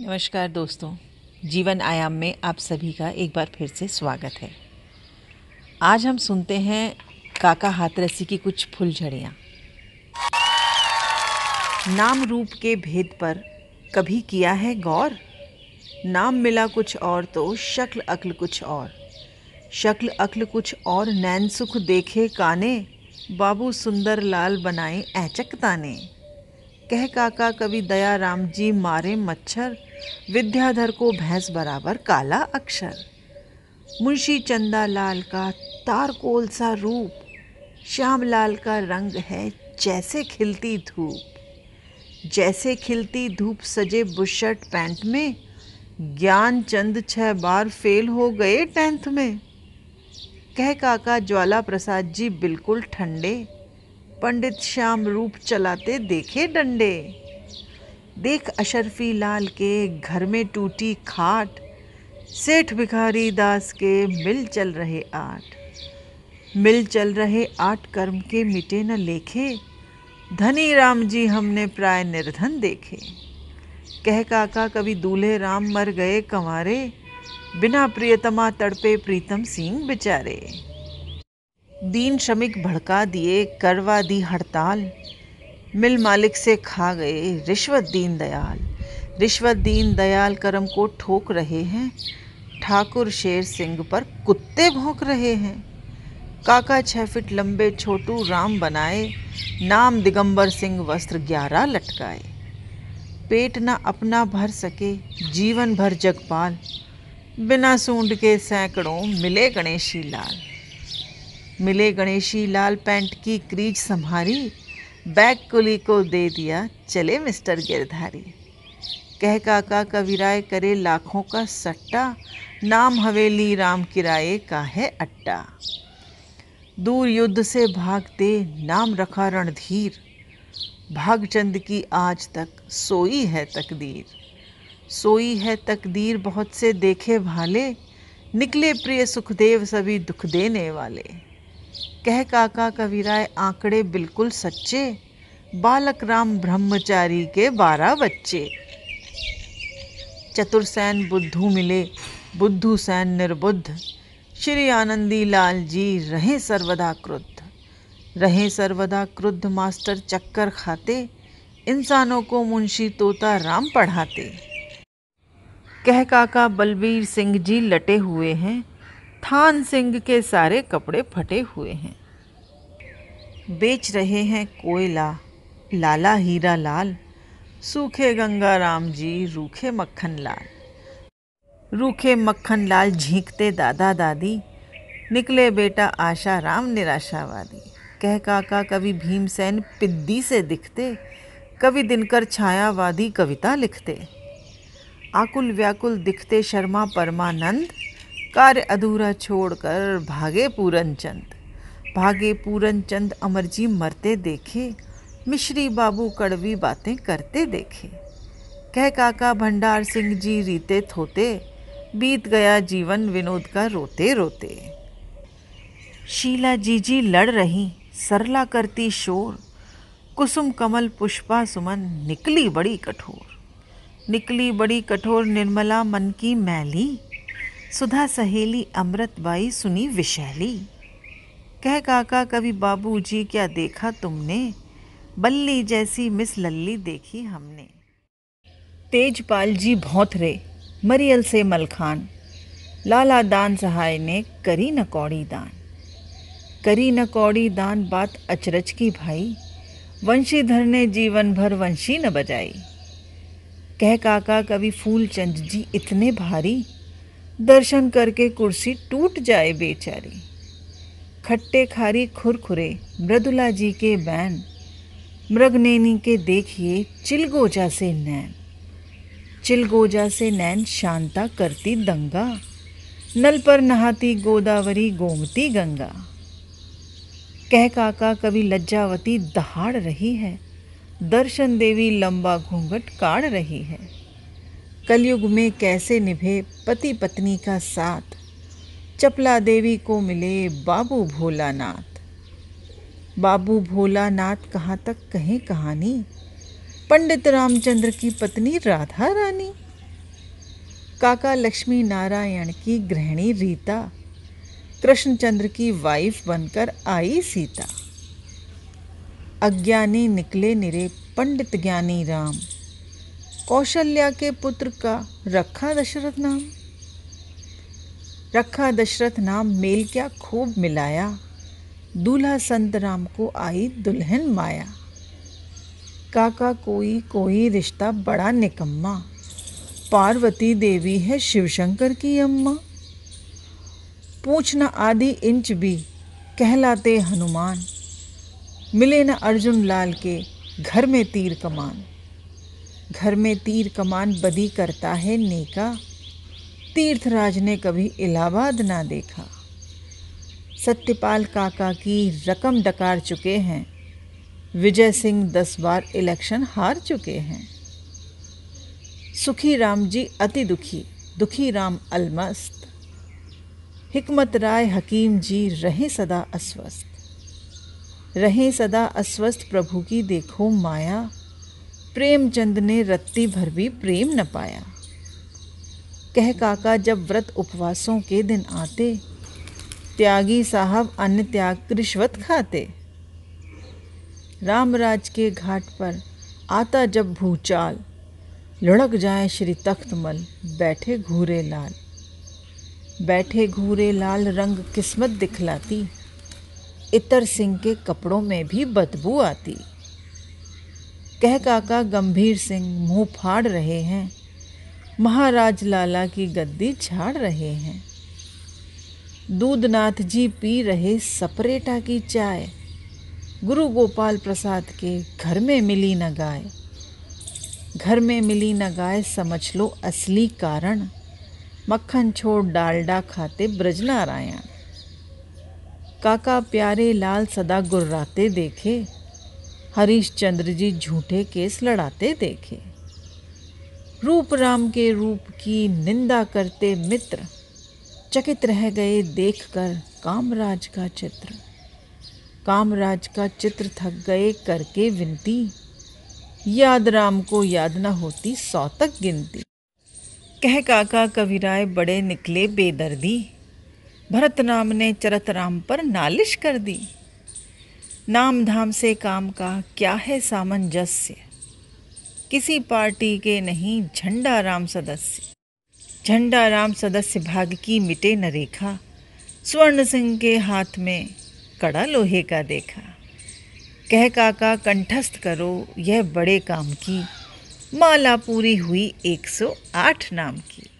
नमस्कार दोस्तों जीवन आयाम में आप सभी का एक बार फिर से स्वागत है आज हम सुनते हैं काका हाथरसी की कुछ फुलझड़ियाँ नाम रूप के भेद पर कभी किया है गौर नाम मिला कुछ और तो शक्ल अक्ल कुछ और शक्ल अक्ल कुछ और नैन सुख देखे काने बाबू सुंदर लाल बनाए ऐचक ताने कह काका कभी दया राम जी मारे मच्छर विद्याधर को भैंस बराबर काला अक्षर मुंशी चंदा लाल का तारकोल सा रूप श्याम लाल का रंग है जैसे खिलती धूप जैसे खिलती धूप सजे बुशर्ट पैंट में ज्ञान चंद छह बार फेल हो गए टेंथ में कह काका ज्वाला प्रसाद जी बिल्कुल ठंडे पंडित श्याम रूप चलाते देखे डंडे देख अशरफी लाल के घर में टूटी खाट सेठ भिखारी दास के मिल चल रहे आठ मिल चल रहे आठ कर्म के मिटे न लेखे धनी राम जी हमने प्राय निर्धन देखे कह काका कभी दूल्हे राम मर गए कंवारे बिना प्रियतमा तड़पे प्रीतम सिंह बिचारे दीन श्रमिक भड़का दिए करवा दी हड़ताल मिल मालिक से खा गए रिश्वत दीन दयाल रिश्वत दीन दयाल करम को ठोक रहे हैं ठाकुर शेर सिंह पर कुत्ते भोंक रहे हैं काका छः फिट लंबे छोटू राम बनाए नाम दिगंबर सिंह वस्त्र ग्यारह लटकाए पेट ना अपना भर सके जीवन भर जगपाल बिना सूंड के सैकड़ों मिले गणेशी लाल मिले गणेशी लाल पैंट की क्रीज संभारी बैग कुली को दे दिया चले मिस्टर गिरधारी कह काका कविराय करे लाखों का सट्टा नाम हवेली राम किराए का है अट्टा दूर युद्ध से भागते नाम रखा रणधीर भागचंद की आज तक सोई है तकदीर सोई है तकदीर बहुत से देखे भाले निकले प्रिय सुखदेव सभी दुख देने वाले कह काका कविराय आंकड़े बिल्कुल सच्चे बालक राम ब्रह्मचारी के बारह बच्चे चतुरसैन बुद्धू मिले बुद्धू सैन निर्बुद्ध श्री आनंदी लाल जी रहे सर्वदा क्रुद्ध रहे सर्वदा क्रुद्ध मास्टर चक्कर खाते इंसानों को मुंशी तोता राम पढ़ाते कह काका बलबीर सिंह जी लटे हुए हैं थान सिंह के सारे कपड़े फटे हुए हैं बेच रहे हैं कोयला लाला हीरा लाल सूखे गंगा राम जी रूखे मक्खन लाल रूखे मक्खन लाल झींकते दादा दादी निकले बेटा आशा राम निराशावादी कह काका कभी भीमसेन पिद्दी से दिखते कभी दिनकर छायावादी कविता लिखते आकुल व्याकुल दिखते शर्मा परमानंद कार्य अधूरा छोड़कर भागे पूरन चंद भागे पूरन चंद अमर जी मरते देखे मिश्री बाबू कड़वी बातें करते देखे कह काका भंडार सिंह जी रीते थोते बीत गया जीवन विनोद का रोते रोते शीला जी जी लड़ रही सरला करती शोर कुसुम कमल पुष्पा सुमन निकली बड़ी कठोर निकली बड़ी कठोर निर्मला मन की मैली सुधा सहेली अमृतबाई सुनी विशैली कह काका कभी बाबू जी क्या देखा तुमने बल्ली जैसी मिस लल्ली देखी हमने तेजपाल जी भौथरे मरियल से मलखान लाला दान सहाय ने करी न कौड़ी दान करी न कौड़ी दान बात अचरज की भाई वंशीधर ने जीवन भर वंशी न बजाई कह काका फूल फूलचंद जी इतने भारी दर्शन करके कुर्सी टूट जाए बेचारी खट्टे खारी खुरखुरे मृदुला जी के बैन मृगनेनी के देखिए चिलगोजा से नैन चिलगोजा से नैन शांता करती दंगा नल पर नहाती गोदावरी गोमती गंगा कह काका कभी लज्जावती दहाड़ रही है दर्शन देवी लंबा घूंघट काढ़ रही है कलयुग में कैसे निभे पति पत्नी का साथ चपला देवी को मिले बाबू भोलानाथ बाबू भोलानाथ कहाँ तक कहें कहानी पंडित रामचंद्र की पत्नी राधा रानी काका लक्ष्मी नारायण की गृहिणी रीता कृष्णचंद्र की वाइफ बनकर आई सीता अज्ञानी निकले निरे पंडित ज्ञानी राम कौशल्या के पुत्र का रखा दशरथ नाम रखा दशरथ नाम मेल क्या खूब मिलाया दूल्हा संत राम को आई दुल्हन माया काका कोई कोई रिश्ता बड़ा निकम्मा पार्वती देवी है शिवशंकर की अम्मा पूछना आधी इंच भी कहलाते हनुमान मिले न अर्जुन लाल के घर में तीर कमान घर में तीर कमान बदी करता है नेका तीर्थराज ने कभी इलाहाबाद ना देखा सत्यपाल काका की रकम डकार चुके हैं विजय सिंह दस बार इलेक्शन हार चुके हैं सुखी राम जी अति दुखी दुखी राम अलमस्त हिकमत राय हकीम जी रहे सदा अस्वस्थ रहे सदा अस्वस्थ प्रभु की देखो माया प्रेमचंद ने रत्ती भर भी प्रेम न पाया कह काका जब व्रत उपवासों के दिन आते त्यागी साहब अन्य त्याग रिश्वत खाते रामराज के घाट पर आता जब भूचाल लुढ़क जाए श्री तख्तमल बैठे घूरे लाल बैठे घूरे लाल रंग किस्मत दिखलाती इतर सिंह के कपड़ों में भी बदबू आती कह काका गंभीर सिंह मुंह फाड़ रहे हैं महाराज लाला की गद्दी झाड़ रहे हैं दूधनाथ जी पी रहे सपरेटा की चाय गुरु गोपाल प्रसाद के घर में मिली न गाय घर में मिली न गाय समझ लो असली कारण मक्खन छोड़ डालडा खाते ब्रजनारायण काका प्यारे लाल सदा गुर्राते देखे चंद्र जी झूठे केस लड़ाते देखे रूप राम के रूप की निंदा करते मित्र चकित रह गए देखकर कामराज का चित्र कामराज का चित्र थक गए करके विनती याद राम को याद न होती सौतक गिनती कह काका कविराय बड़े निकले बेदर्दी भरत राम ने चरत राम पर नालिश कर दी नाम धाम से काम का क्या है सामंजस्य किसी पार्टी के नहीं झंडा राम सदस्य झंडा राम सदस्य भाग की मिटे न रेखा स्वर्ण सिंह के हाथ में कड़ा लोहे का देखा कह काका कंठस्थ करो यह बड़े काम की माला पूरी हुई 108 नाम की